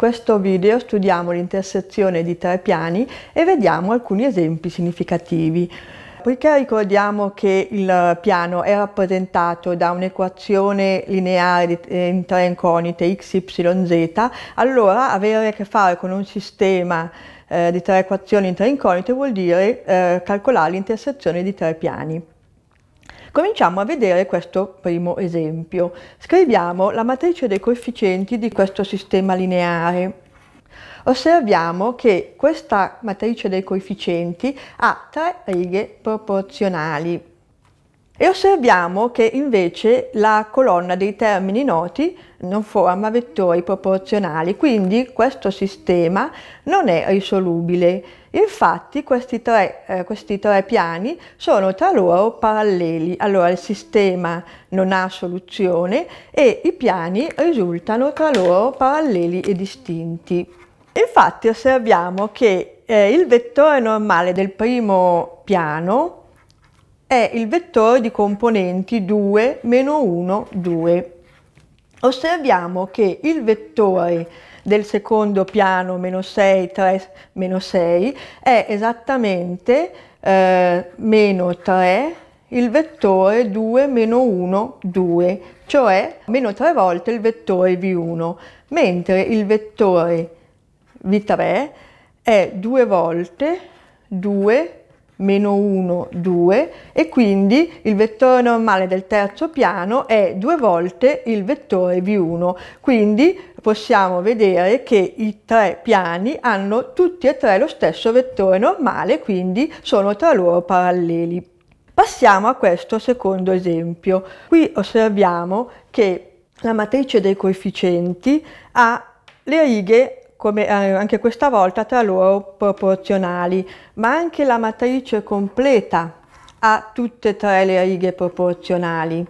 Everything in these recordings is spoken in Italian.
questo video studiamo l'intersezione di tre piani e vediamo alcuni esempi significativi. Poiché ricordiamo che il piano è rappresentato da un'equazione lineare eh, in tre incognite x, y, z, allora avere a che fare con un sistema eh, di tre equazioni in tre incognite vuol dire eh, calcolare l'intersezione di tre piani. Cominciamo a vedere questo primo esempio. Scriviamo la matrice dei coefficienti di questo sistema lineare. Osserviamo che questa matrice dei coefficienti ha tre righe proporzionali e osserviamo che invece la colonna dei termini noti non forma vettori proporzionali, quindi questo sistema non è risolubile. Infatti questi tre, eh, questi tre, piani sono tra loro paralleli, allora il sistema non ha soluzione e i piani risultano tra loro paralleli e distinti. Infatti osserviamo che eh, il vettore normale del primo piano è il vettore di componenti 2, meno 1, 2. Osserviamo che il vettore del secondo piano meno 6, 3, meno 6 è esattamente eh, meno 3 il vettore 2 meno 1, 2, cioè meno 3 volte il vettore V1, mentre il vettore V3 è 2 volte 2 meno 1, 2 e quindi il vettore normale del terzo piano è due volte il vettore V1. Quindi possiamo vedere che i tre piani hanno tutti e tre lo stesso vettore normale, quindi sono tra loro paralleli. Passiamo a questo secondo esempio. Qui osserviamo che la matrice dei coefficienti ha le righe come eh, anche questa volta tra loro proporzionali, ma anche la matrice completa ha tutte e tre le righe proporzionali.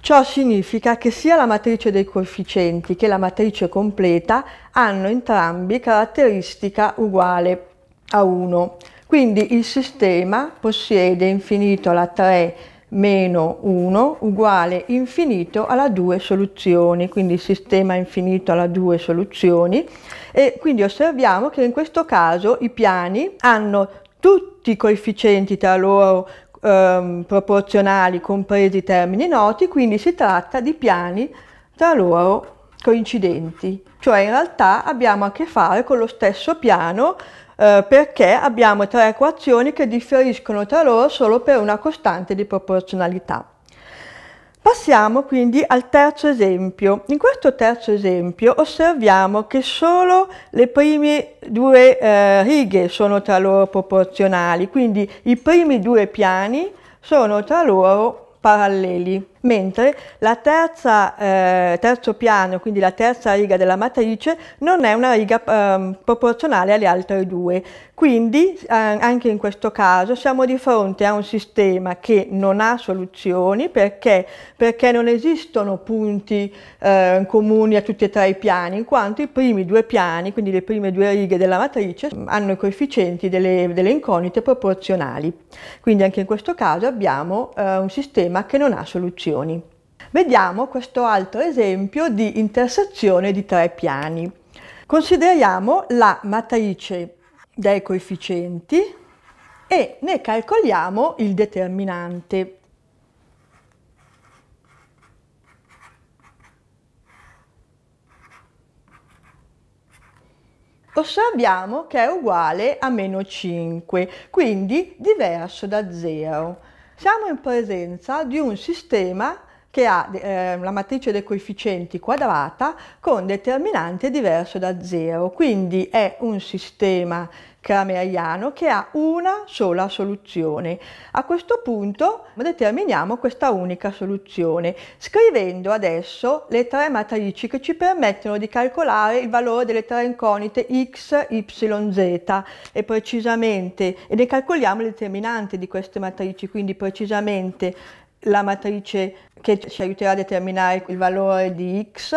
Ciò significa che sia la matrice dei coefficienti che la matrice completa hanno entrambi caratteristica uguale a 1. Quindi il sistema possiede infinito la 3 meno 1 uguale infinito alla 2 soluzioni, quindi sistema infinito alla 2 soluzioni e quindi osserviamo che in questo caso i piani hanno tutti i coefficienti tra loro ehm, proporzionali compresi i termini noti, quindi si tratta di piani tra loro coincidenti, cioè in realtà abbiamo a che fare con lo stesso piano eh, perché abbiamo tre equazioni che differiscono tra loro solo per una costante di proporzionalità. Passiamo quindi al terzo esempio. In questo terzo esempio osserviamo che solo le prime due eh, righe sono tra loro proporzionali, quindi i primi due piani sono tra loro paralleli mentre la terza, eh, terzo piano, quindi la terza riga della matrice, non è una riga eh, proporzionale alle altre due. Quindi eh, anche in questo caso siamo di fronte a un sistema che non ha soluzioni perché, perché non esistono punti ehm, comuni a tutti e tre i piani, in quanto i primi due piani, quindi le prime due righe della matrice, hanno i coefficienti delle, delle incognite proporzionali. Quindi anche in questo caso abbiamo eh, un sistema che non ha soluzioni dimensioni. Vediamo questo altro esempio di intersezione di tre piani. Consideriamo la matrice dei coefficienti e ne calcoliamo il determinante. Osserviamo che è uguale a meno 5, quindi diverso da 0. Siamo in presenza di un sistema che ha eh, la matrice dei coefficienti quadrata con determinante diverso da 0, quindi è un sistema crameaiano che ha una sola soluzione. A questo punto determiniamo questa unica soluzione scrivendo adesso le tre matrici che ci permettono di calcolare il valore delle tre incognite x, y, z e precisamente e ne calcoliamo il determinante di queste matrici quindi precisamente la matrice che ci aiuterà a determinare il valore di x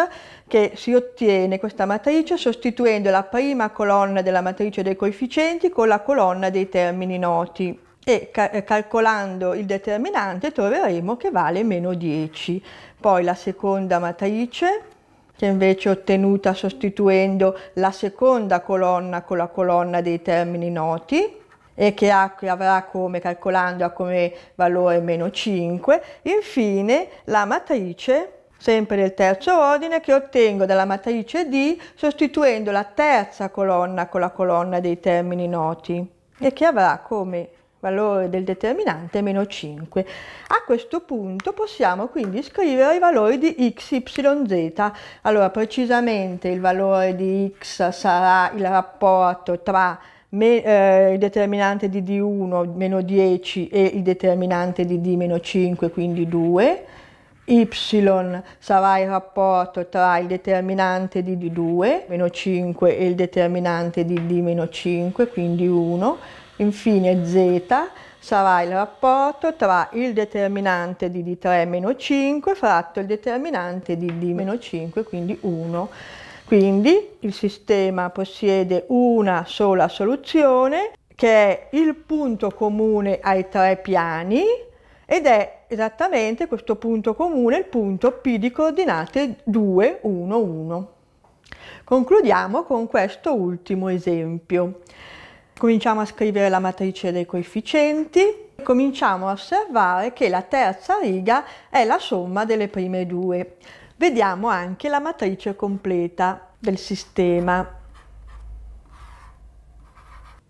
che si ottiene questa matrice sostituendo la prima colonna della matrice dei coefficienti con la colonna dei termini noti e cal eh, calcolando il determinante troveremo che vale meno 10. Poi la seconda matrice che invece è ottenuta sostituendo la seconda colonna con la colonna dei termini noti e che A avrà come, calcolando A come valore meno 5. Infine la matrice sempre del terzo ordine, che ottengo dalla matrice D sostituendo la terza colonna con la colonna dei termini noti e che avrà come valore del determinante meno 5. A questo punto possiamo quindi scrivere i valori di x, y, z. Allora precisamente il valore di x sarà il rapporto tra me, eh, il determinante di D1 meno 10 e il determinante di D meno 5, quindi 2, y sarà il rapporto tra il determinante di D2 meno 5 e il determinante di D meno 5, quindi 1, infine z sarà il rapporto tra il determinante di D3 meno 5 fratto il determinante di D meno 5, quindi 1. Quindi il sistema possiede una sola soluzione che è il punto comune ai tre piani ed è esattamente questo punto comune il punto P di coordinate 2, 1, 1. Concludiamo con questo ultimo esempio. Cominciamo a scrivere la matrice dei coefficienti. e Cominciamo a osservare che la terza riga è la somma delle prime due vediamo anche la matrice completa del sistema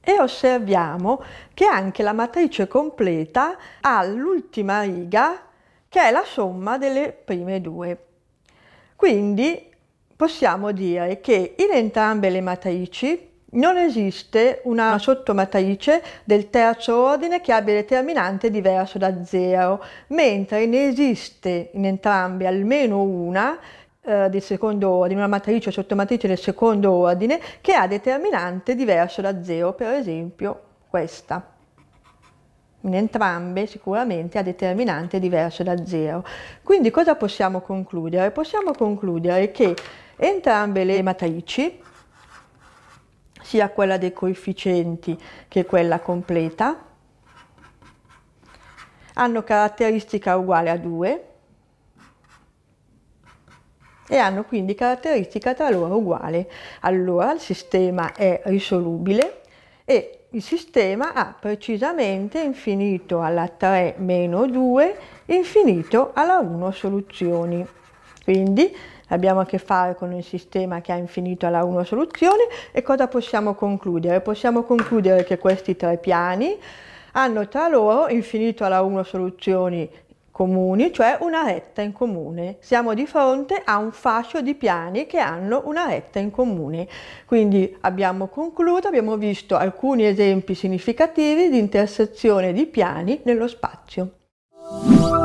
e osserviamo che anche la matrice completa ha l'ultima riga che è la somma delle prime due. Quindi possiamo dire che in entrambe le matrici non esiste una sottomatrice del terzo ordine che abbia determinante diverso da zero, mentre ne esiste in entrambi almeno una eh, del secondo ordine, una matrice o sottomatrice del secondo ordine che ha determinante diverso da zero, per esempio questa. In entrambe sicuramente ha determinante diverso da zero. Quindi cosa possiamo concludere? Possiamo concludere che entrambe le matrici sia quella dei coefficienti che quella completa, hanno caratteristica uguale a 2 e hanno quindi caratteristica tra loro uguale. Allora il sistema è risolubile e il sistema ha precisamente infinito alla 3 meno 2 infinito alla 1 soluzioni. Quindi abbiamo a che fare con un sistema che ha infinito alla 1 soluzione e cosa possiamo concludere? Possiamo concludere che questi tre piani hanno tra loro infinito alla 1 soluzioni comuni, cioè una retta in comune. Siamo di fronte a un fascio di piani che hanno una retta in comune. Quindi abbiamo concluso, abbiamo visto alcuni esempi significativi di intersezione di piani nello spazio.